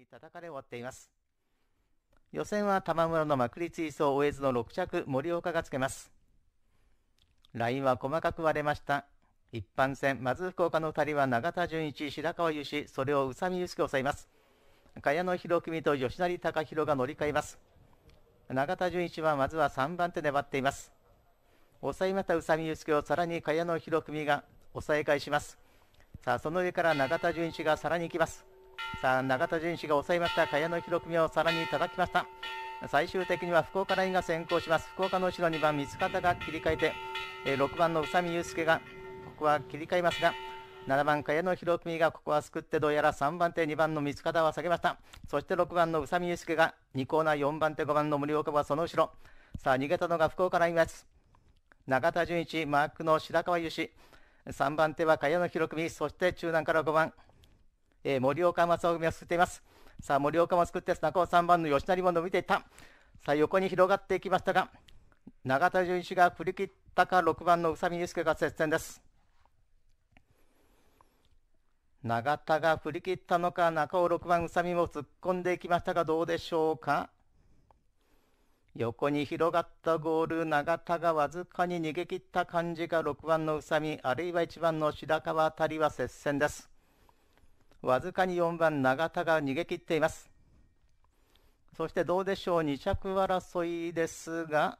に叩かれ終わっています。予選は玉村の幕立位相、大江津の6着、森岡がつけます。ラインは細かく割れました。一般戦、まず福岡の2人は永田純一、白川由志、それを宇佐美由紀が抑えます。茅野博文と吉成隆弘が乗り換えます。永田純一はまずは3番手粘っています。抑えまた宇佐美由介をさらに茅野博組が抑え返します。さあ、その上から永田純一がさらに行きます。さあ永田純氏が抑えました茅野博文をさらに叩きました最終的には福岡ラインが先行します福岡の後ろ2番三方が切り替えて、え6番の宇佐美祐介がここは切り替えますが7番茅野博文がここは救ってどうやら3番手2番の三方は下げましたそして6番の宇佐美祐介が2コーナー4番手5番の森岡はその後ろさあ逃げたのが福岡ラインです永田純一マークの白川由志3番手は茅野博文そして中南から5番えー、森岡正臣を救っています。さあ、森岡も作って、中尾3番の吉成も伸びていた。さあ、横に広がっていきましたが、永田純一が振り切ったか、6番の宇佐美祐介が接戦です。永田が振り切ったのか、中尾6番宇佐美も突っ込んでいきましたが、どうでしょうか。横に広がったゴール、永田がわずかに逃げ切った感じが6番の宇佐美、あるいは1番の白川辺りは接戦です。わずかに4番永田が逃げ切っていますそしてどうでしょう2着争いですが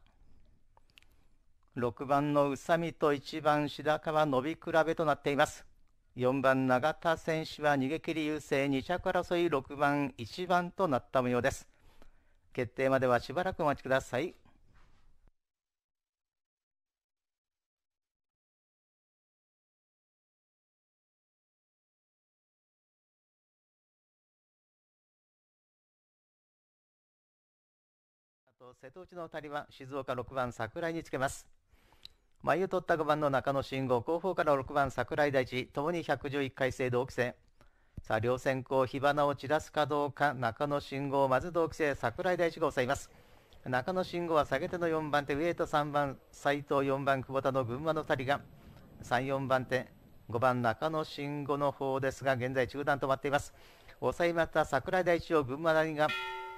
6番の宇佐美と1番白川伸び比べとなっています4番永田選手は逃げ切り優勢2着争い6番1番となった模様です決定まではしばらくお待ちください瀬戸内の谷は静岡6番桜井につけます。眉取った5番の中野信号、後方から6番桜井大地、ともに111回生同期生。さあ、両先行、火花を散らすかどうか、中野信号、まず同期生、桜井大地が抑えます。中野信号は下げての4番手、上と3番、斎藤4番、久保田の群馬の2人が、3、4番手、5番中野信号の方ですが、現在中断止まっています。抑えまた桜井大地を群馬谷が、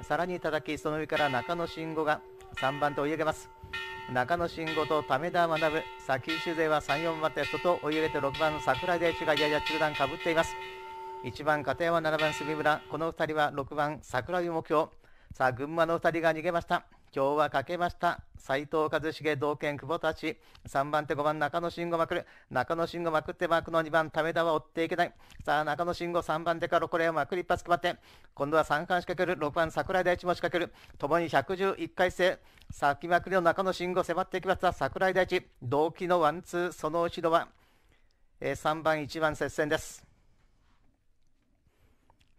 さらに叩き、その上から中野慎吾が3番手追い上げます。中野慎吾と為田学、ぶ、先修勢は3、4番手、外追い上げて6番の桜井大地がやや中段かぶっています。1番片山、7番杉村、この2人は6番桜井目標。さあ、群馬の2人が逃げました。今日はかけました。斎藤和重、同県久保田氏。3番手5番、中野慎吾まくる。中野慎吾まくってマークの2番、ため田は追っていけない。さあ、中野慎吾3番手からこれをまくり一発配って。今度は3冠仕掛ける。6番、桜井大地も仕掛ける。ともに111回生。さっきまくりの中野慎吾迫っていきました。桜井大地。同期のワンツー、その後ろは、えー、3番、1番接戦です。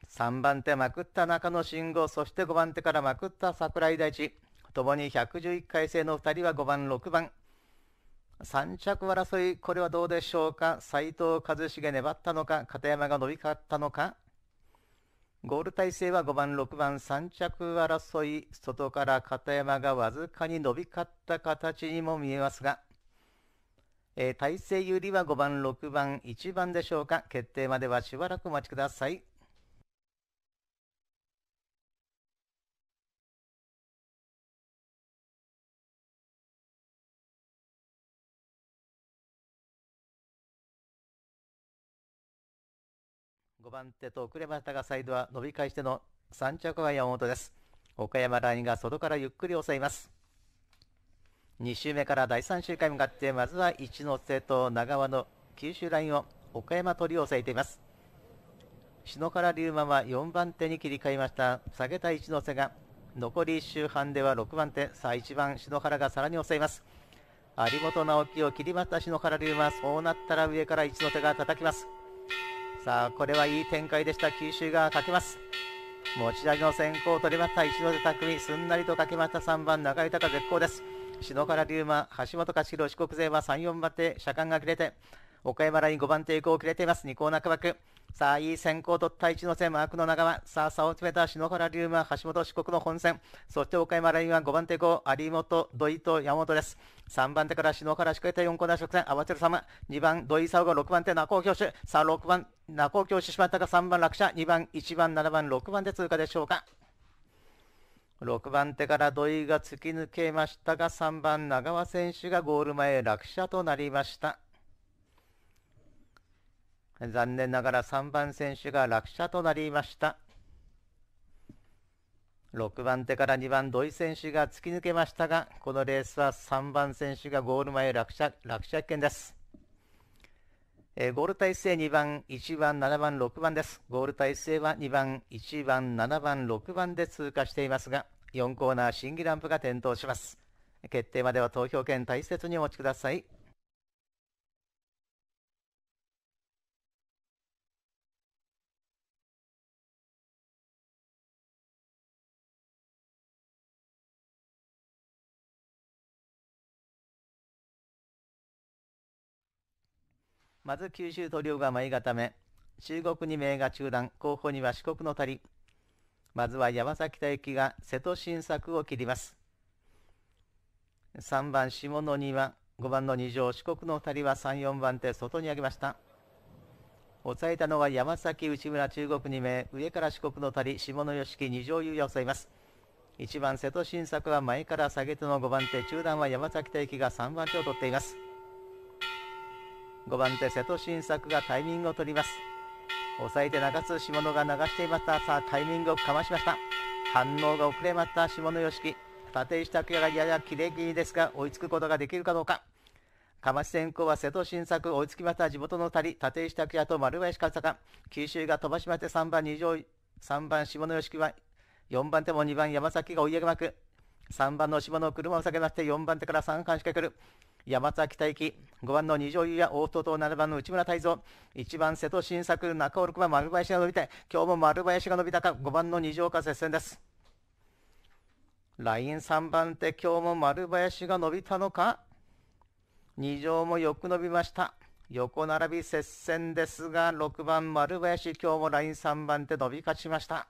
3番手まくった中野慎吾、そして5番手からまくった桜井大地。ともに111回生の2人は5番、6番。3着争い、これはどうでしょうか斎藤一茂粘ったのか片山が伸びかかったのかゴール体勢は5番、6番、3着争い、外から片山がわずかに伸びかった形にも見えますが、えー、体勢有利は5番、6番、1番でしょうか決定まではしばらくお待ちください。番手と遅れましたが、サイドは伸び返しての3着は山本です。岡山ラインが外からゆっくり抑えます。2周目から第3周回向かって、まずは一ノ瀬と長和の九州ラインを岡山取り抑えています。篠原龍馬は4番手に切り替えました。下げた一ノ瀬が、残り1周半では6番手。さあ1番篠原がさらに抑えます。有本直樹を切りました篠原龍馬。そうなったら上から一ノ瀬が叩きます。さあこれはいい展開でした九州がかけます持ち上げの先行を取りました一ノで匠すんなりとかけました3番中井隆絶好です篠原龍馬橋本勝弘四国勢は3、4番手車間が切れて岡山ライン5番手以降切れています2校中枠さあ、いい先行取った一ノ瀬マークの長間。さあ、差を詰めた篠原龍馬、橋本四国の本戦。そして岡山ラインは5番手5、有本、土井と山本です。3番手から篠原仕掛けた4コーナー直線、合わせる様。2番、土井沙が6番手、中尾教手。さあ、6番、中尾教手しまったが3番落車、2番、1番、7番、6番で通過でしょうか。6番手から土井が突き抜けましたが、3番長輪選手がゴール前落車となりました。残念ながら3番選手が落車となりました6番手から2番土井選手が突き抜けましたがこのレースは3番選手がゴール前落車落車圏ですえゴール体制2番、1番、7番、6番です。ゴール体制は2番、1番、7番、6番で通過していますが、4コーナー審議ランプが点灯します。決定までは投票権大切にお持ちください。まず九州と両が前固め、中国に名が中断、候補には四国の谷。まずは山崎大輝が瀬戸新作を切ります。3番下の2番、5番の二条、四国の2人は3、4番手、外に上げました。抑えたのは山崎、内村、中国2名、上から四国の2人、下野良樹、二条優を襲います。1番瀬戸新作は前から下げての5番手、中段は山崎大輝が3番手を取っています。5番手瀬戸新作がタイミングを取ります抑えて中津下野が流していましたさあタイミングをかましました反応が遅れました下野良樹立石拓也がやや切れ気味ですが追いつくことができるかどうかかまし先行は瀬戸新作追いつきました地元の2人立石拓也と丸林和坂九州が飛ばしまして3番2条3番下野良樹は4番手も2番山崎が追い上げまく3番の下野車を下げまして4番手から3冠してくる山崎大輝、5番の二条優也、大戸と7番の内村泰造、1番瀬戸新作、中尾6番丸林が伸びて、今日も丸林が伸びたか、5番の二条か接戦です。ライン3番手、今日も丸林が伸びたのか、二条もよく伸びました。横並び接戦ですが、6番丸林、今日もライン3番手伸び勝ちました。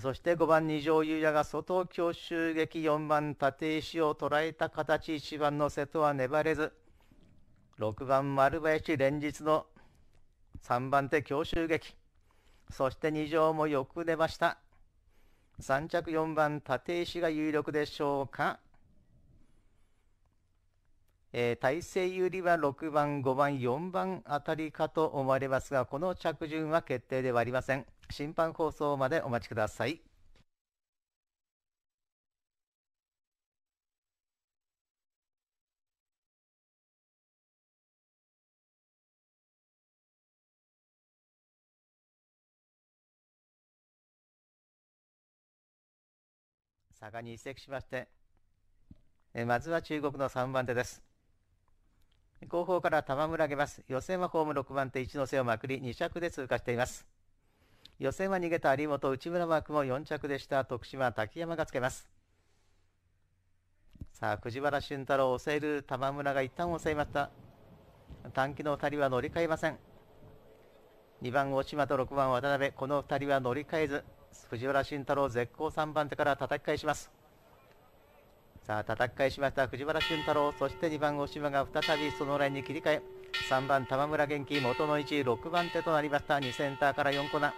そして5番二条優也が外強襲撃4番立石を捉えた形1番の瀬戸は粘れず6番丸林連日の3番手強襲撃そして二条もよく出ました3着4番立石が有力でしょうか、えー、勢有利は6番5番4番あたりかと思われますがこの着順は決定ではありません審判放送までお待ちください。佐賀に移籍しまして、えまずは中国の3番手です。後方から玉村上げます。予選はホーム6番手一ノ瀬をまくり2着で通過しています。予選は逃げた有本、内村枠も4着でした。徳島、滝山がつけます。さあ、藤原俊太郎を抑える玉村が一旦抑えました。短期の2人は乗り換えません。2番大島と6番渡辺、この2人は乗り換えず、藤原慎太郎絶好3番手から叩き返します。さあ、戦いしました。藤原俊太郎。そして2番、押島が再びそのラインに切り替え。3番、玉村元気。元の1、6番手となりました。2センターから4コナ。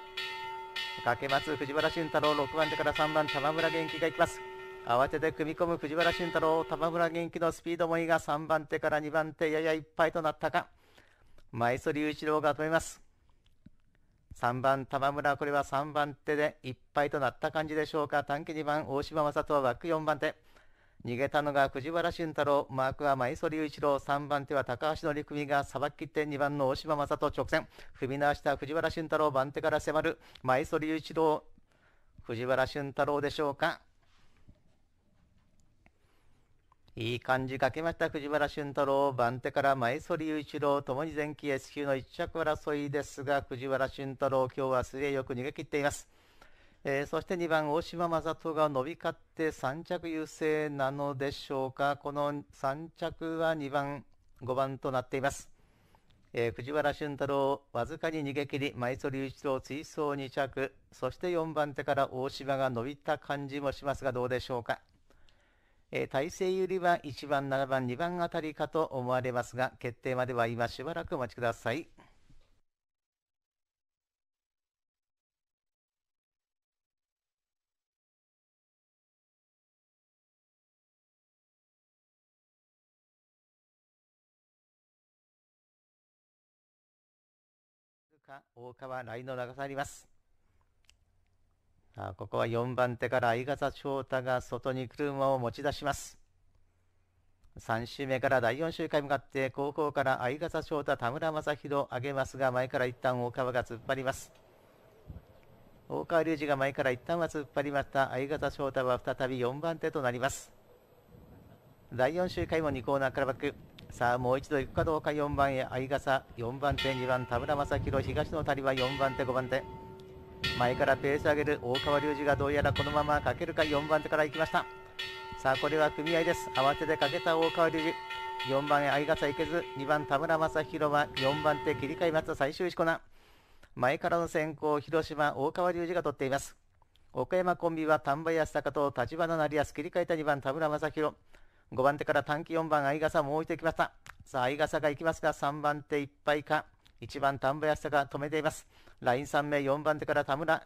かけます。藤原俊太郎。6番手から3番、玉村元気がいきます。慌てて組み込む藤原俊太郎。玉村元気のスピードもいいが、3番手から2番手、ややいっぱいとなったか。前曽龍一郎が止めます。3番、玉村、これは3番手でいっぱいとなった感じでしょうか。短期2番、大島正人は枠4番手。逃げたのが藤原俊太郎、マークは前磯隆一郎、3番手は高橋の陸組がさばきって2番の大島正人直線、踏み直した藤原俊太郎、番手から迫る前磯隆一郎、藤原俊太郎でしょうか。いい感じかけました藤原俊太郎、番手から前反雄一郎、ともに前期 S 級の1着争いですが、藤原俊太郎、今日はすげよく逃げ切っています。えー、そして2番、大島正人が伸びかって3着優勢なのでしょうか。この3着は2番、5番となっています。えー、藤原俊太郎、わずかに逃げ切り、前曽隆一郎、追走2着、そして4番手から大島が伸びた感じもしますが、どうでしょうか。えー、大勢ゆりは1番、7番、2番あたりかと思われますが、決定までは今しばらくお待ちください。大川来の流さります。あここは4番手から相方翔太が外に車を持ち出します。3周目から第4周回向かって後方から相方翔太田村正宏上げますが前から一旦大川が突っ張ります大川隆二が前から一旦は突っ張りました相方翔太は再び4番手となります第4周回も2コーナーからバックさあもう一度行くかどうか4番へ相笠4番手2番田村正宏東の谷は4番手5番手前からペース上げる大川隆二がどうやらこのままかけるか4番手から行きましたさあこれは組合です慌ててかけた大川隆二4番へ相笠行けず2番田村正宏は4番手切り替えます最終こな。前からの先行広島大川隆二が取っています岡山コンビは丹波安坂と橘成康切り替えた2番田村正宏5番手から短期4番、相笠も置いてきました。さあ、相笠が行きますが、3番手いっぱいか。1番、田んぼ安さが止めています。ライン3名、4番手から田村。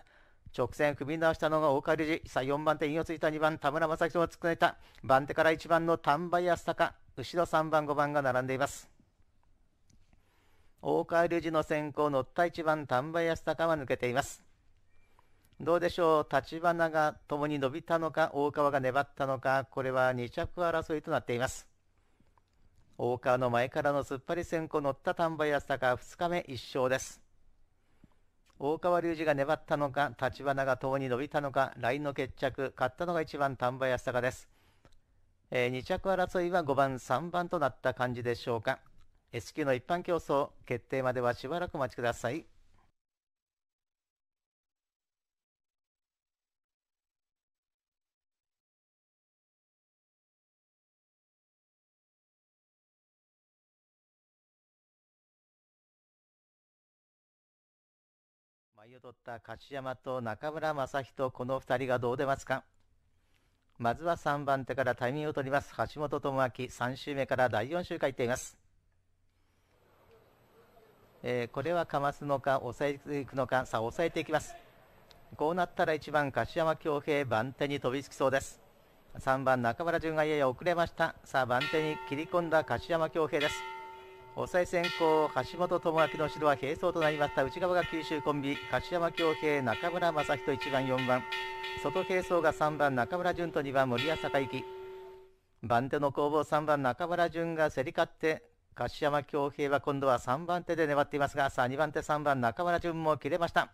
直線踏み直したのが大川隆二。さあ、4番手、引をついた2番、田村正人がつくねた。番手から1番の丹波安坂。後ろ3番、5番が並んでいます。大川隆二の先行、乗った1番、丹波安坂は抜けています。どうでしょう立花が共に伸びたのか、大川が粘ったのか、これは2着争いとなっています。大川の前からの突っ張り先行乗った丹波安坂2日目1勝です。大川隆二が粘ったのか、立花が遠に伸びたのか、ラインの決着、勝ったのが1番丹波安坂です。えー、2着争いは5番、3番となった感じでしょうか。S 級の一般競争、決定まではしばらくお待ちください。舞い踊った柏山と中村雅人、この2人がどう出ますかまずは3番手からタイミングを取ります。橋本智明、3周目から第4周回っています。えー、これはかますのか、抑えていくのか、さあ抑えていきます。こうなったら1番、柏山恭平、番手に飛びつきそうです。3番、中村淳がやや遅れました。さあ番手に切り込んだ柏山恭平です。抑え先行橋本智明の城は並走となりました内側が九州コンビ柏山恭平中村正人1番4番外並走が3番中村淳と2番森谷孝之番手の攻防3番中村淳が競り勝って柏山恭平は今度は3番手で粘っていますがさあ2番手3番中村淳も切れました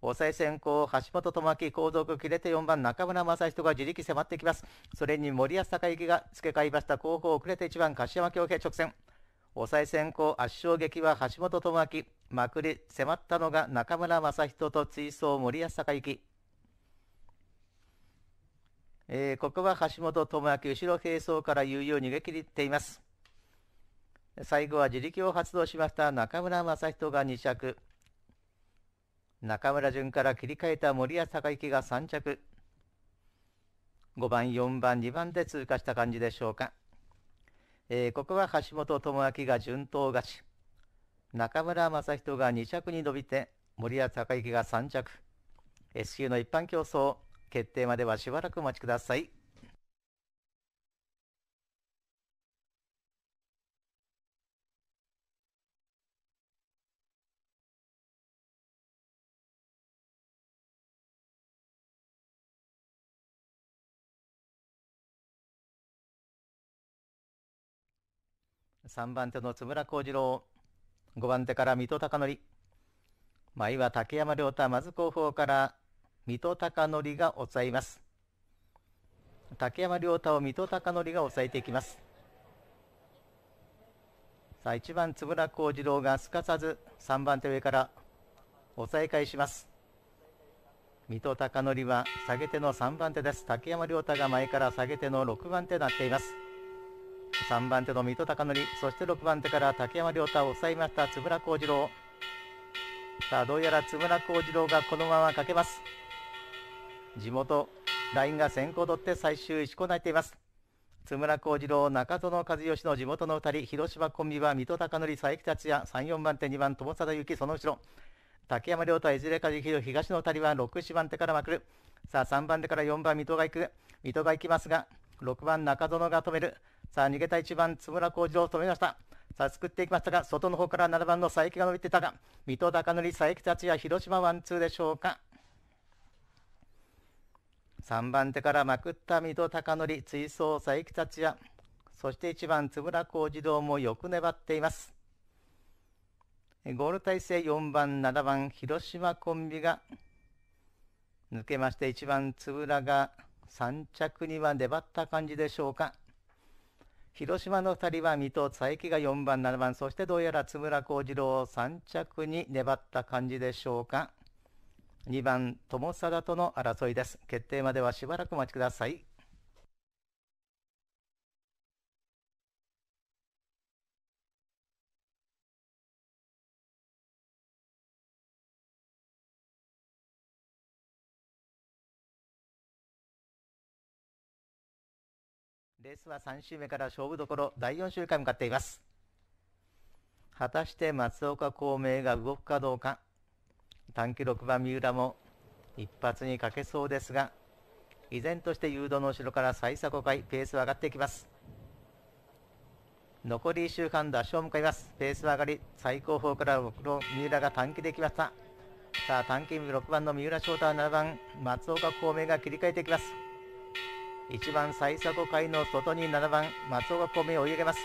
抑え先行、橋本智明、後続、切れて4番、中村正人が自力迫ってきます。それに森保孝之が付け替えました。後方遅れて1番、柏山恭平直線。お賽銭行圧勝劇は橋本智明、まくり迫ったのが中村雅人と追走森安坂行き。えー、ここは橋本智明、後ろ並走から悠々逃げ切っています。最後は自力を発動しました中村雅人が2着。中村順から切り替えた森安坂行きが3着。5番、4番、2番で通過した感じでしょうか。えー、ここは橋本智明が順当勝ち。中村雅人が2着に伸びて、森谷隆之が3着。S u の一般競争、決定まではしばらくお待ちください。3番手の津村幸次郎5番手から水戸孝則前は竹山亮太まず後方から水戸孝則が抑えます竹山亮太を水戸孝則が抑えていきますさあ1番津村幸次郎がすかさず3番手上から抑え返します水戸孝則は下げ手の3番手です竹山亮太が前から下げ手の6番手になっています3番手の水戸貴則そして6番手から竹山亮太を抑えました津村幸次郎さあどうやら津村幸次郎がこのままかけます地元ラインが先行取って最終1個泣いています津村幸次郎、中園和義の地元の2人、広島コンビは水戸貴則、佐伯達也、3、4番手、2番、友貞幸その後ろ、竹山亮太、江連和弘、東の2人は6、四番手からまくる、さあ3番手から4番、水戸が行く、水戸が行きますが、6番中園が止める。さあ、逃げた1番、津村幸次を止めました。さあ、作っていきましたが、外の方から7番の佐伯が伸びてたが、水戸高則、佐伯達也、広島ワンツーでしょうか。3番手からまくった水戸高則、追走佐伯達也、そして1番津村幸次郎もよく粘っています。ゴール体制4番、7番、広島コンビが抜けまして、1番津村が3着には粘った感じでしょうか。広島の2人は水戸、佐伯が4番、7番、そしてどうやら津村幸次郎3着に粘った感じでしょうか。2番、友貞との争いです。決定まではしばらくお待ちください。レースは3周目から勝負どころ第4週間向かっています果たして松岡孔明が動くかどうか短期6番三浦も一発にかけそうですが依然として誘導の後ろから最を買いペースは上がっていきます残り1週間で足シュを迎えますペースは上がり最高峰から三浦が短期できましたさあ短期6番の三浦翔太は7番松岡孔明が切り替えていきます1番最速回の外に7番松尾がこを追い上げます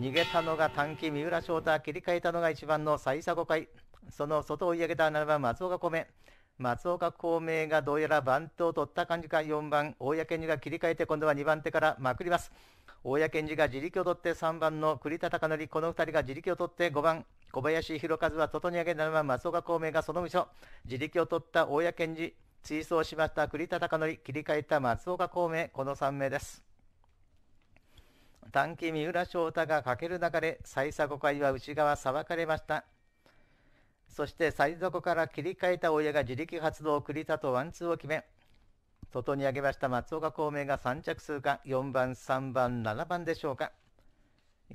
逃げたのが短期三浦翔太切り替えたのが1番の最速回その外を追い上げた7番松岡米松岡孔明がどうやら番頭を取った感じか4番大谷健二が切り替えて今度は2番手からまくります大谷健二が自力を取って3番の栗田貴則この2人が自力を取って5番小林弘和は外に上げ7番松岡孔明がその後ろ自力を取った大谷健二追走しました栗田貴則、切り替えた松岡孔明、この3名です。短期三浦翔太がかける流れ、最差5回は内側さばかれました。そして最底から切り替えた親が自力発動、栗田とワンツーを決め、外に上げました松岡孔明が3着数過、4番、3番、7番でしょうか。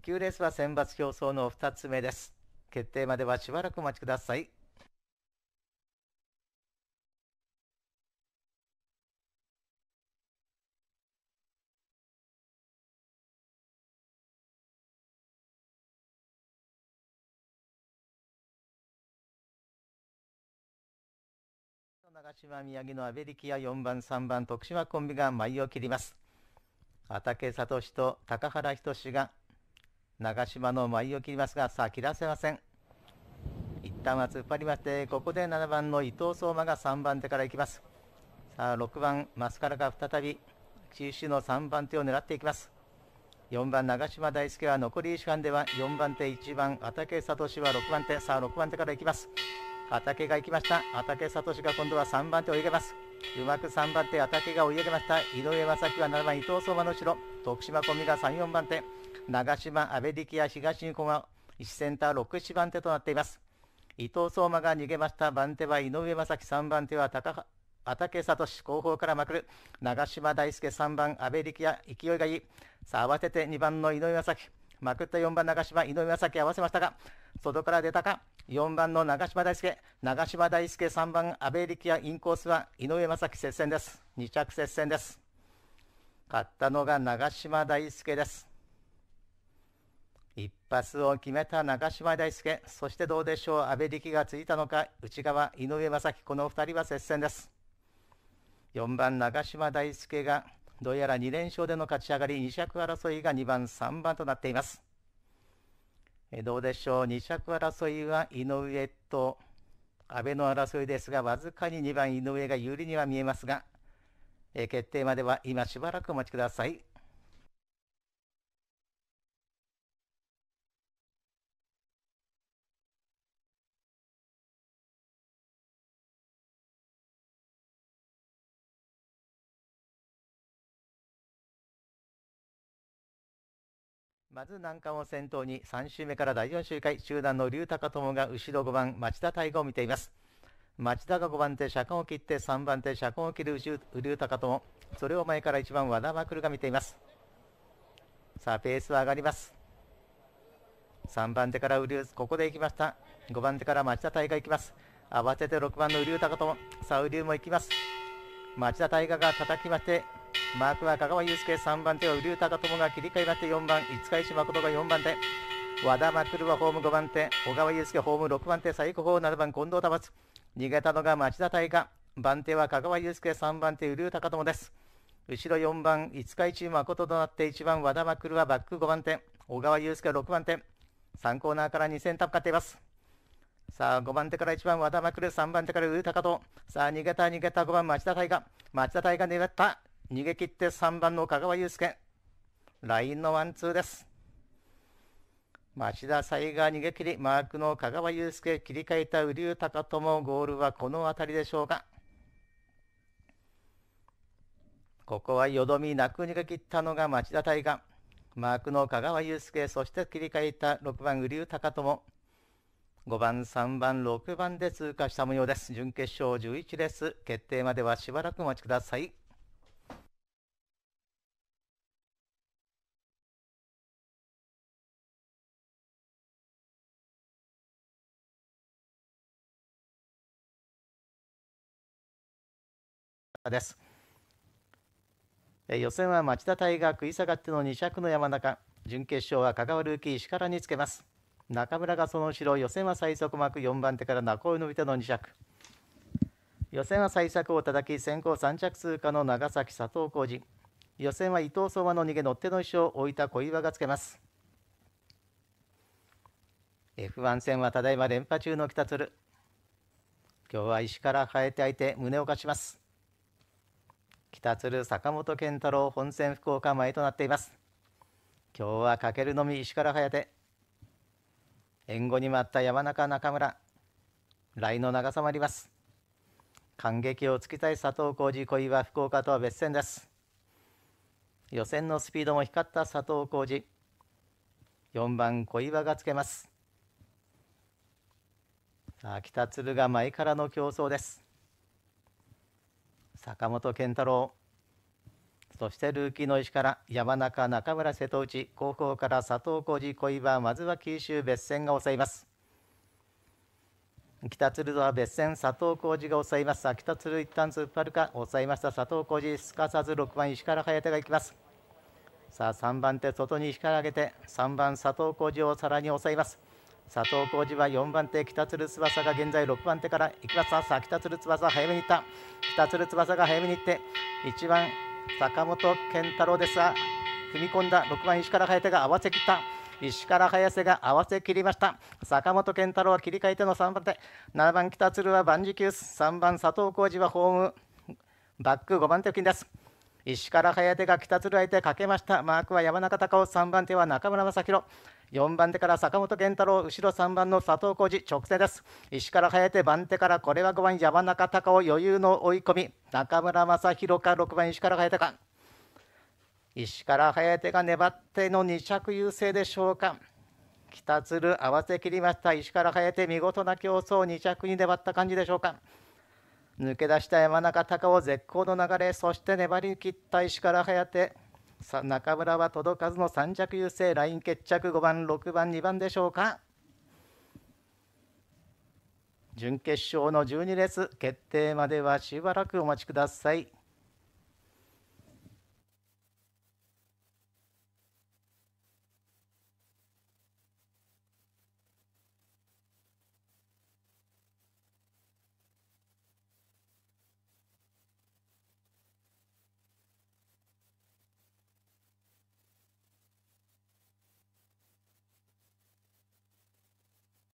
9レースは選抜競争の2つ目です。決定まではしばらくお待ちください。島宮城のアベリキア4番3番徳島コンビが舞を切ります畑聡と高原仁が長島の舞を切りますがさあ切らせません一旦は突っ張りましてここで7番の伊藤相馬が3番手からいきますさあ6番マスカラが再び中止の3番手を狙っていきます4番長島大輔は残り時間では4番手1番畑聡は6番手さあ6番手からいきます畑が行きました畑聡が今度は3番手を追いかけますうまく3番手畑が追い上げました井上正樹は7番伊藤相馬の後ろ徳島小美が34番手長島阿部力也東日本は1センター67番手となっています伊藤相馬が逃げました番手は井上正樹3番手は高畠聡後方からまくる長島大輔3番阿部力也勢いがいいさあ合わせて2番の井上正樹まくった4番長島井上正樹合わせましたが外から出たか4番の長島大輔、長島大輔3番、阿部力也、インコースは井上正樹接戦です。2着接戦です。勝ったのが長島大輔です。一発を決めた長島大輔、そしてどうでしょう、阿部力がついたのか、内側、井上正樹、この2人は接戦です。4番、長島大輔が、どうやら2連勝での勝ち上がり、2着争いが2番、3番となっています。どうでしょう、2着争いは井上と阿部の争いですが、わずかに2番井上が有利には見えますが、え決定までは今しばらくお待ちください。まず難関を先頭に3周目から第4周回集団の竜高友が後ろ5番町田大吾を見ています町田が5番手車間を切って3番手車間を切る龍高友それを前から1番和田マクルが見ていますさあペースは上がります3番手からウリュここで行きました5番手から町田大河行きます慌てて6番のウリュ高友さあウリュも行きます町田大河が叩きましてマークは香川祐介3番手を瓜生高友が切り替えまして4番五日石誠が4番手和田真来はホーム5番手小川祐介ホーム6番手最高峰7番近藤田松逃げたのが町田大河番手は香川祐介3番手瓜生高友です後ろ4番五日市誠となって1番和田真来はバック5番手小川祐介6番手3コーナーから2戦タップっていますさあ、5番手から1番、和田まくる、3番手から上高と、さあ、逃げた、逃げた、5番、町田大河、町田大河狙った、逃げ切って3番の香川祐介。ラインのワンツーです。町田才が逃げ切り、マークの香川祐介、切り替えた瓜生高友、ゴールはこの辺りでしょうか。ここはよどみなく逃げ切ったのが町田大河。マークの香川祐介、そして切り替えた6番瓜生高友。5番、3番、6番で通過した模様です。準決勝11レース、決定まではしばらくお待ちください。です予選は町田大学伊佐っての2尺の山中準決勝は香川ルーキー石らにつけます中村がその後ろ予選は最速幕4番手から中尾伸びての2尺予選は最速を叩き先行3着通過の長崎佐藤浩二予選は伊藤相馬の逃げ乗っての1勝を置いた小岩がつけます F1 戦はただいま連覇中の北鶴今日は石から変えて相手胸を貸します北鶴坂本健太郎本線福岡前となっています今日はかけるのみ石から颯援護に待った山中中村来の長さもあります感激をつきたい佐藤浩二小岩福岡とは別線です予選のスピードも光った佐藤浩二4番小岩がつけますさあ北鶴が前からの競争です坂本健太郎そしてルーキーの石から山中中村瀬戸内高校から佐藤浩二小岩まずは九州別線が抑えます北鶴とは別線佐藤浩二が抑えますさあ北鶴一旦突っ張るか抑えました佐藤浩二すかさず6番石か原颯がいきますさあ3番手外に石から上げて3番佐藤浩二をさらに抑えます佐藤浩二は4番手北鶴翼が現在6番手から行きますさあ北鶴翼早めに行った北鶴翼が早めに行って1番坂本健太郎ですが踏み込んだ6番石か早手が合わせきった石か早瀬が合わせ切りました坂本健太郎は切り替えての3番手7番北鶴は万事休3番佐藤浩二はホームバック5番手付近です石から早手が北鶴相手かけましたマークは山中隆夫3番手は中村正弘4番手から坂本健太郎後ろ3番の佐藤浩二直線です石から颯番手からこれは5番山中隆夫余裕の追い込み中村正弘か6番石から颯か石から颯が粘っての2着優勢でしょうか北鶴合わせ切りました石から颯見事な競争2着に粘った感じでしょうか抜け出した山中高尾絶好の流れそして粘り切った石から早手中村は届かずの3着優勢ライン決着5番6番2番でしょうか準決勝の12レース決定まではしばらくお待ちください